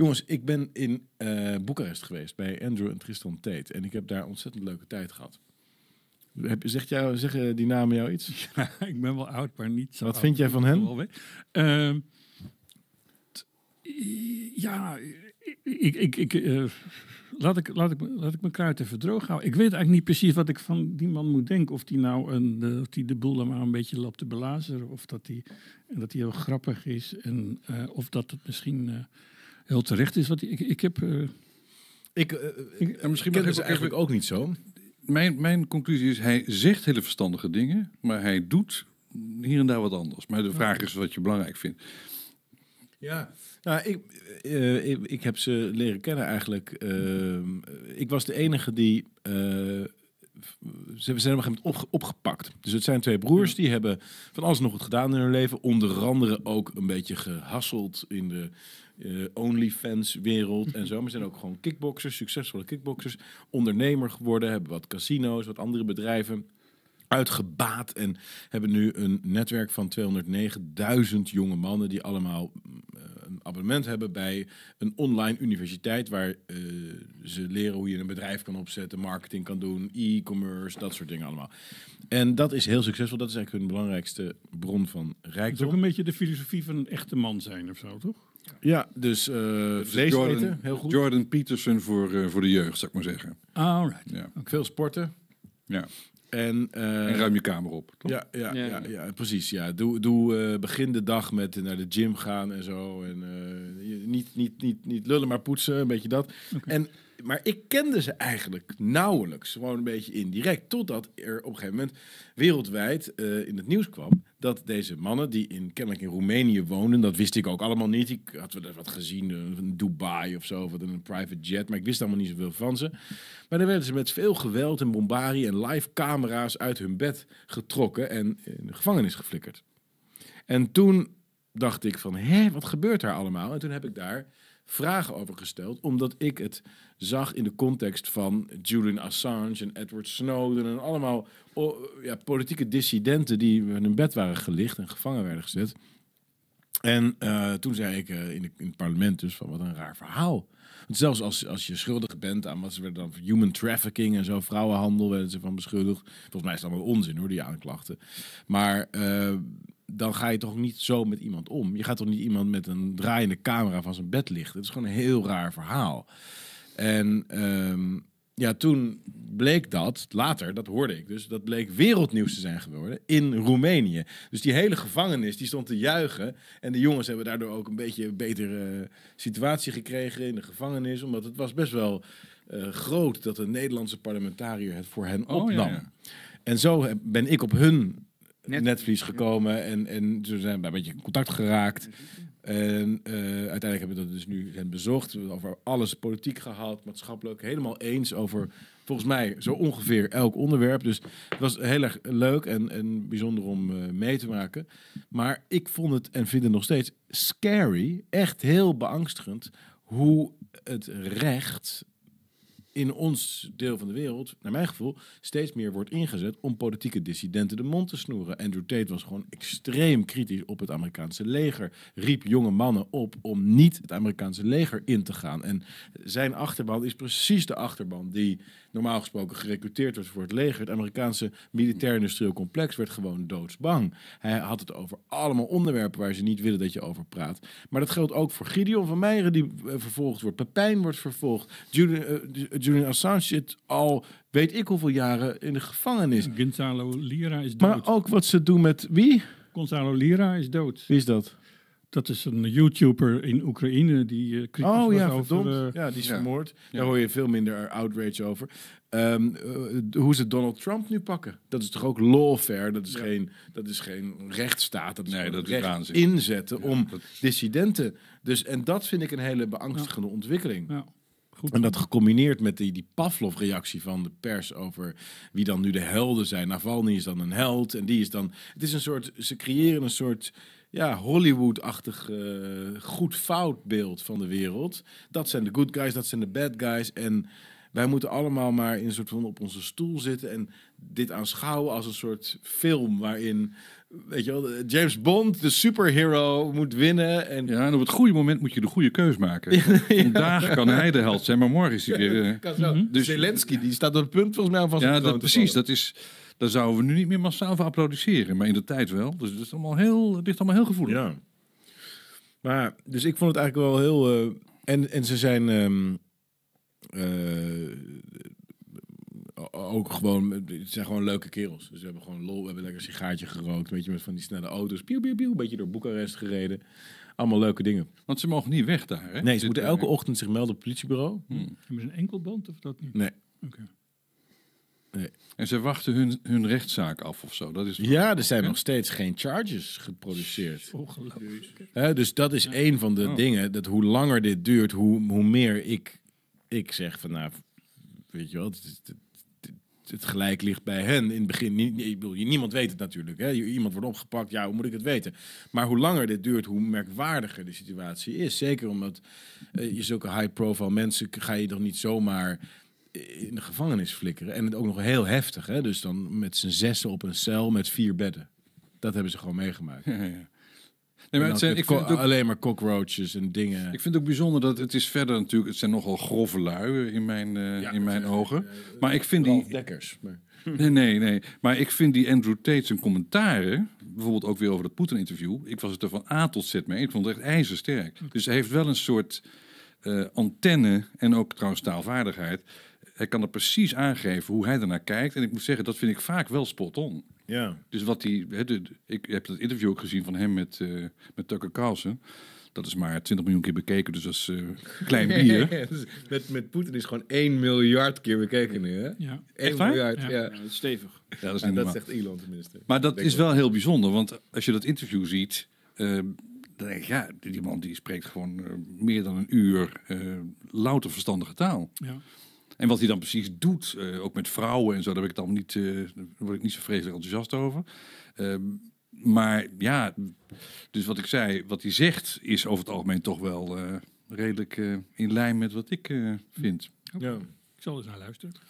Jongens, ik ben in uh, Boekarest geweest bij Andrew en Tristan Tate. En ik heb daar ontzettend leuke tijd gehad. Heb, zegt jou, zeggen die namen jou iets? ik ben wel oud, maar niet zo Wat vind jij van hen? Ehm, ja, ik, ik, ik, eh, laat, ik, laat, ik, laat ik mijn kruid even droog houden. Ik weet eigenlijk niet precies wat ik van die man moet denken. Of die nou een, de, of die de boel maar een beetje loopt te belazeren. Of dat hij dat die heel grappig is. En, eh, of dat het misschien heel terecht is. Wat ik, ik heb. Eh, ik, eh, ik eh, misschien ken het eigenlijk ook niet zo. Mijn, mijn conclusie is, hij zegt hele verstandige dingen, maar hij doet hier en daar wat anders. Maar de vraag is wat je belangrijk vindt. Ja, nou, ik, ik, heb ze leren kennen eigenlijk. Ehm, ik was de enige die ze zijn op een gegeven moment opgepakt. Dus het zijn twee broers die hebben van alles nog wat gedaan in hun leven. Onder andere ook een beetje gehasseld in de eh, OnlyFans-wereld en zo. Maar zijn ook gewoon kickboxers, succesvolle kickboxers. Ondernemer geworden, hebben wat casino's, wat andere bedrijven uitgebaat en hebben nu een netwerk van 209.000 jonge mannen die allemaal abonnement hebben bij een online universiteit waar eh, ze leren hoe je een bedrijf kan opzetten, marketing kan doen, e-commerce, dat soort dingen allemaal. En dat is heel succesvol. Dat is eigenlijk hun belangrijkste bron van rijkdom. Het is ook een beetje de filosofie van een echte man zijn of zo, toch? Ja, dus uh, vlees Jordan, heel goed. Jordan Peterson voor, eh, voor de jeugd, zou ik maar zeggen. Ah, All right. Ja. Okay. Veel sporten. Ja. En, eh, ruim je kamer op. Toch? Ja, ja, ja, ja, precies. Ja. Doe, doe eh, begin de dag met naar de gym gaan en zo. En, eh, niet, niet, niet, niet lullen, maar poetsen, een beetje dat. En maar ik kende ze eigenlijk nauwelijks. Gewoon een beetje indirect. Totdat er op een gegeven moment wereldwijd eh, in het nieuws kwam dat deze mannen, die in, kennelijk in Roemenië woonden, dat wist ik ook allemaal niet. Ik had wel wat gezien in eh, Dubai of zo, wat een private jet, maar ik wist allemaal niet zoveel van ze. Maar dan werden ze met veel geweld en bombarie en live camera's uit hun bed getrokken en in de gevangenis geflikkerd. En toen dacht ik van, hé, wat gebeurt daar allemaal? En toen heb ik daar vragen over gesteld, omdat ik het zag in de context van Julian Assange en Edward Snowden en allemaal ja, politieke dissidenten die in hun bed waren gelicht en gevangen werden gezet. En eh, toen zei ik eh, in, in, het parlement dus van wat een raar verhaal. Want zelfs als, als je schuldig bent aan wat ze werden dan human trafficking en zo, vrouwenhandel werden ze van beschuldigd. Volgens mij is het allemaal onzin hoor, die aanklachten. Maar eh, dan ga je toch niet zo met iemand om. Je gaat toch niet iemand met een draaiende camera van zijn bed lichten. Het is gewoon een heel raar verhaal. En ehm, ja, toen bleek dat, later, dat hoorde ik dus, dat bleek wereldnieuws te zijn geworden in Roemenië. Dus die hele gevangenis, die stond te juichen. En de jongens hebben daardoor ook een beetje een betere eh, situatie gekregen in de gevangenis. Omdat het was best wel eh, groot dat een Nederlandse parlementariër het voor hen oh, opnam. En zo ben ik op hun netvlies mhm. gekomen. En, en ze zijn een beetje in contact geraakt. Mhm. En eh, uiteindelijk hebben we dat dus nu hen bezocht. over alles politiek gehad, maatschappelijk. Helemaal eens over, volgens mij, zo ongeveer elk onderwerp. Dus het was heel erg leuk en, en bijzonder om eh, mee te maken. Maar ik vond het en vind het nog steeds scary. Echt heel beangstigend hoe het recht in ons deel van de wereld, naar mijn gevoel, steeds meer wordt ingezet om politieke dissidenten de mond te snoeren. Andrew Tate was gewoon extreem kritisch op het Amerikaanse leger. Riep jonge mannen op om niet het Amerikaanse leger in te gaan. En zijn achterban is precies de achterban die normaal gesproken gerecruiteerd wordt voor het leger. Het Amerikaanse militair-industrieel complex werd gewoon doodsbang. Hij had het over allemaal onderwerpen waar ze niet willen dat je over praat. Maar dat geldt ook voor Gideon van Meijeren, die eh, vervolgd wordt. Pepijn wordt vervolgd. Julian, eh, Julian Assange zit al weet ik hoeveel jaren in de gevangenis. Gonzalo Lira is dood. Maar ook wat ze doen met wie? Gonzalo Lira is dood. Wie is dat? Dat is een YouTuber in Oekraïne die uh, kritisch oh, ja, eh, ja, die is vermoord. Daar hoor je veel minder outrage over. Um, hoe ze Donald Trump nu pakken. Dat is toch ook lawfare? Dat is, geen, dat is geen rechtsstaat. Dat is nee, dat inzetten om dissidenten... Dus, en dat vind ik een hele beangstigende ontwikkeling. Ja. Goed. En dat gecombineerd met die, die Pavlov-reactie van de pers over wie dan nu de helden zijn. Navalny is dan een held en die is dan... Het is een soort... Ze creëren een soort ja, Hollywood-achtig eh, goed-fout beeld van de wereld. Dat zijn de good guys, dat zijn de bad guys. En wij moeten allemaal maar in een soort van op onze stoel zitten en dit aanschouwen als een soort film waarin, weet je wel, James Bond, de superhero, moet winnen. En... Ja, en op het goede moment moet je de goede keus maken. Vandaag kan hij de held zijn, maar morgen is hij weer... Dus... Zelensky, die staat op het punt volgens mij van Ja, dat, precies. Dat is... Daar zouden we nu niet meer massaal voor applaudisseren, maar in de tijd wel. Dus het is allemaal heel, het ligt allemaal heel gevoelig. Ja. Maar, dus ik vond het eigenlijk wel heel... Eh, en, en ze zijn... Ehm, eh, ook gewoon, het zijn gewoon leuke kerels. Dus we hebben gewoon lol, we hebben lekker een sigaartje gerookt, weet je, met van die snelle auto's. Piu, piu, piu, een beetje door Boekarest gereden. Allemaal leuke dingen. Want ze mogen niet weg daar, hè? Nee, ze moeten elke ochtend zich melden op het politiebureau. Hmm. Hebben ze een enkelband of dat niet? Nee. Oké. En ze wachten hun, hun rechtszaak af of zo. Dat is ja, er zijn nog steeds geen charges geproduceerd. dus dat is een van de oh. dingen. Dat hoe langer dit duurt, hoe, hoe meer ik, ik zeg van nou, weet je wat? het, het, gelijk ligt bij hen in het begin. niemand weet het natuurlijk. Hè? Iemand wordt opgepakt, ja, hoe moet ik het weten? Maar hoe langer dit duurt, hoe merkwaardiger de situatie is. Zeker omdat eh, je zulke high-profile mensen ga je toch niet zomaar in de gevangenis flikkeren. En het ook nog heel heftig. Hè? Dus dan met z'n zessen op een cel met vier bedden. Dat hebben ze gewoon meegemaakt. Nee, maar het zijn, ik vind alleen maar cockroaches en dingen. Ik vind het ook bijzonder dat het is verder natuurlijk. Het zijn nogal grove lui in mijn, eh, in mijn ogen. maar ik vind die. Dekkers. Nee, nee, nee. Maar ik vind die Andrew Tate zijn commentaren. Bijvoorbeeld ook weer over het Poetin-interview. Ik was het er van A tot Z mee. Ik vond het echt ijzersterk. Hm. Dus hij heeft wel een soort uh, antenne. En ook trouwens taalvaardigheid hij kan er precies aangeven hoe hij ernaar kijkt. En ik moet zeggen, dat vind ik vaak wel spot on. Ja. Dus wat die, ik heb dat interview ook gezien van hem met, eh, met Tucker Carlson. Dat is maar 20 miljoen keer bekeken, dus dat is eh, klein bier. Dus met met Poetin is gewoon 1 miljard keer bekeken nu, hè? Ja. ja. stevig. Ja, dat, is en dat zegt Elon tenminste. Maar dat is wel, heel bijzonder, want als je dat interview ziet... Ehm, dan denk je, ja, die man die spreekt gewoon eh, meer dan een uur louter verstandige taal. Ja. En wat hij dan precies doet, eh, ook met vrouwen en zo, daar, ben ik dan niet, uh, word ik niet zo vreselijk enthousiast over. Ehm, maar ja, dus wat ik zei, wat hij zegt, is over het algemeen toch wel eh, redelijk in lijn met wat ik vind. Ja. Ik zal eens naar luisteren.